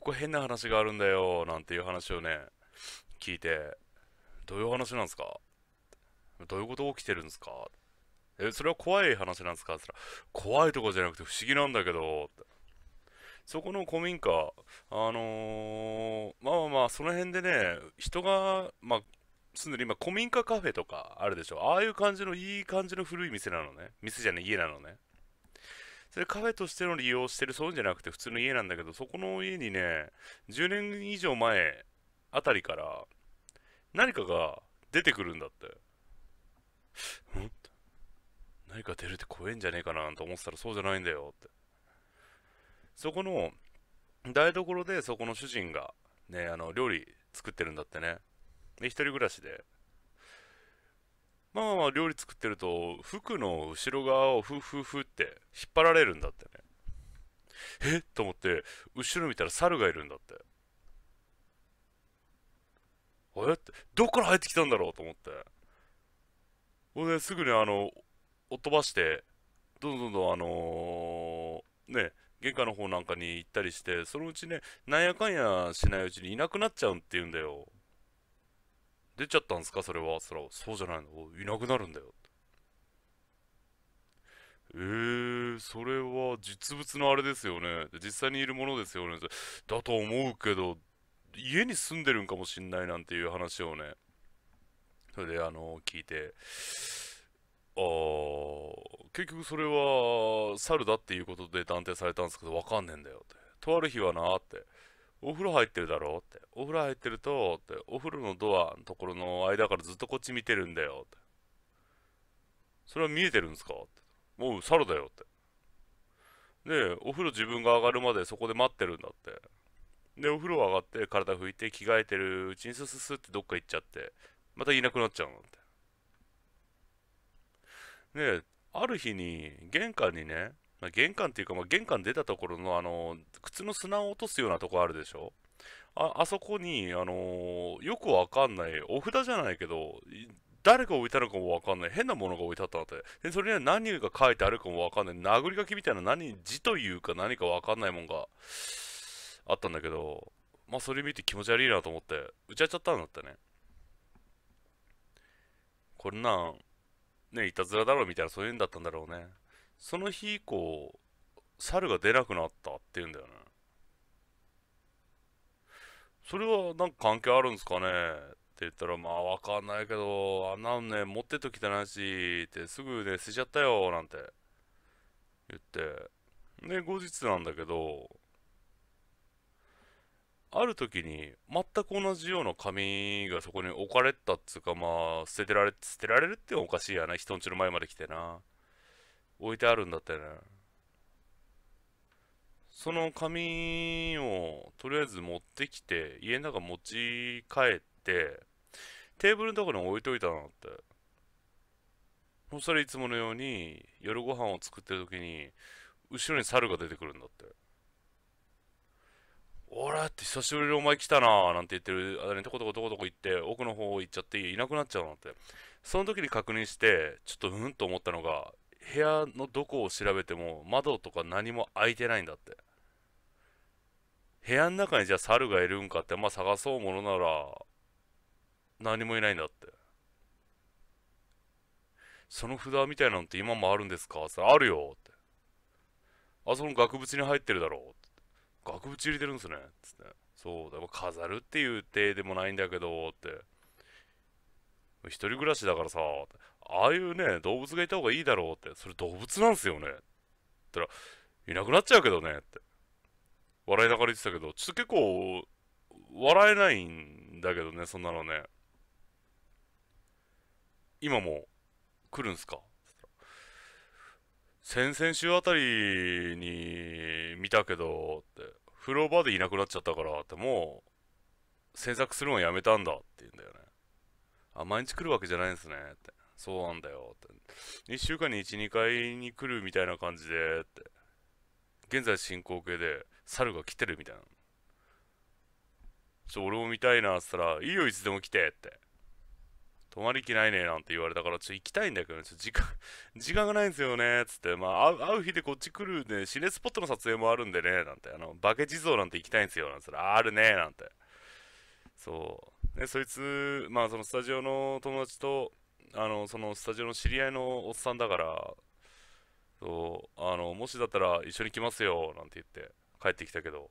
ここ変な話があるんだよ、なんていう話をね、聞いて、どういう話なんですかどういうこと起きてるんですかえ、それは怖い話なんですかって言ったら、怖いとこじゃなくて不思議なんだけど、そこの古民家、あのー、まあまあまあ、その辺でね、人が、まあ、住んでる今、古民家カフェとかあるでしょ。ああいう感じのいい感じの古い店なのね。店じゃね、家なのね。それカフェとしての利用してる、そういうんじゃなくて普通の家なんだけど、そこの家にね、10年以上前あたりから、何かが出てくるんだって。ん何か出るって怖えんじゃねえかなと思ってたらそうじゃないんだよって。そこの台所でそこの主人がね、あの料理作ってるんだってね。で、一人暮らしで。まあまあまあ料理作ってると服の後ろ側をフフフって引っ張られるんだってねえっと思って後ろ見たら猿がいるんだってあれってどっから入ってきたんだろうと思ってほんですぐにあのおっ飛ばしてどんどんどんあのー、ね玄関の方なんかに行ったりしてそのうちねなんやかんやしないうちにいなくなっちゃうって言うんだよ出ちゃったんですかそれはそらそうじゃないのいなくなるんだよえー、それは実物のあれですよね実際にいるものですよねだと思うけど家に住んでるんかもしんないなんていう話をねそれであの聞いてあ結局それは猿だっていうことで断定されたんですけどわかんねえんだよってとある日はなーってお風呂入ってるだろって。お風呂入ってると、ってお風呂のドアのところの間からずっとこっち見てるんだよって。それは見えてるんですかって。もう猿だよって。で、お風呂自分が上がるまでそこで待ってるんだって。で、お風呂上がって体拭いて着替えてるうちにスススってどっか行っちゃって、またいなくなっちゃうのって。で、ある日に玄関にね、まあ、玄関っていうか、まあ、玄関出たところの、あの靴の砂を落とすようなとこあるでしょああそこに、あのよくわかんない、お札じゃないけど、誰が置いたのかもわかんない。変なものが置いてあったので。で、それには何が書いてあるかもわかんない。殴り書きみたいな何、字というか何かわかんないもんがあったんだけど、まあそれ見て気持ち悪いなと思って、打ち合っちゃったんだってね。こんなん、ね、いたずらだろうみたいなそういうんだったんだろうね。その日以降、猿が出なくなったって言うんだよね。それはなんか関係あるんですかねって言ったら、まあわかんないけど、あんなのね、持ってときたなし、ってすぐね、捨てちゃったよ、なんて言って。で、後日なんだけど、ある時に全く同じような紙がそこに置かれたっつうかまあ捨てられ捨てられるっておかしいやな人んちの前まで来てな置いてあるんだったよね。その紙をとりあえず持ってきて、家の中持ち帰って、テーブルのところに置いといたなって。そしたらいつものように、夜ご飯を作ってる時に、後ろに猿が出てくるんだって。おらって久しぶりにお前来たななんて言ってる間にとことことことこ行って奥の方行っちゃっていなくなっちゃうのってその時に確認してちょっとうんと思ったのが部屋のどこを調べても窓とか何も開いてないんだって部屋の中にじゃあ猿がいるんかってまあ探そうものなら何もいないんだってその札みたいなのって今もあるんですかってあるよってあその額縁に入ってるだろう額縁入れてるんですねつってそうだから飾るっていう体でもないんだけどって一人暮らしだからさああいうね、動物がいた方がいいだろうって、それ動物なんすよね。ったら、いなくなっちゃうけどねって。笑いながら言ってたけど、ちょっと結構、笑えないんだけどね、そんなのね。今も、来るんすか先々週あたりに見たけどって、風呂場でいなくなっちゃったからって、もう、詮索するのやめたんだって言うんだよね。あ、毎日来るわけじゃないんですねって。そうなんだよって。1週間に1、2回に来るみたいな感じで、って。現在進行形で、猿が来てるみたいな。ちょ、俺も見たいな、っつったら、いいよ、いつでも来て、って。泊まりきないね、なんて言われたから、ちょ、行きたいんだけどね、ちょ、時間、時間がないんですよね、つって、まあ、会う日でこっち来るね、死ねスポットの撮影もあるんでね、なんて、あの、化け地蔵なんて行きたいんですよ、なんつったら、あるね、なんて。そう。ね、そいつ、まあ、そのスタジオの友達と、あのそのスタジオの知り合いのおっさんだからそうあのもしだったら一緒に来ますよなんて言って帰ってきたけど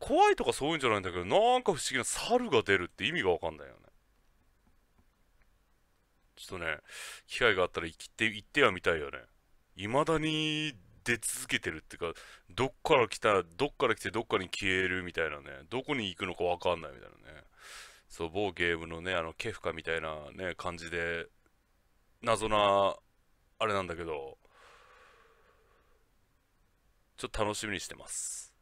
怖いとかそういうんじゃないんだけどなんか不思議な猿が出るって意味が分かんないよねちょっとね機会があったら行って行ってはみたいよね未だに出続けてるっていうかどっから来たどっから来てどっかに消えるみたいなねどこに行くのか分かんないみたいなねそう、某ゲームのね、あの、ケフカみたいなね、感じで、謎な、あれなんだけど、ちょっと楽しみにしてます。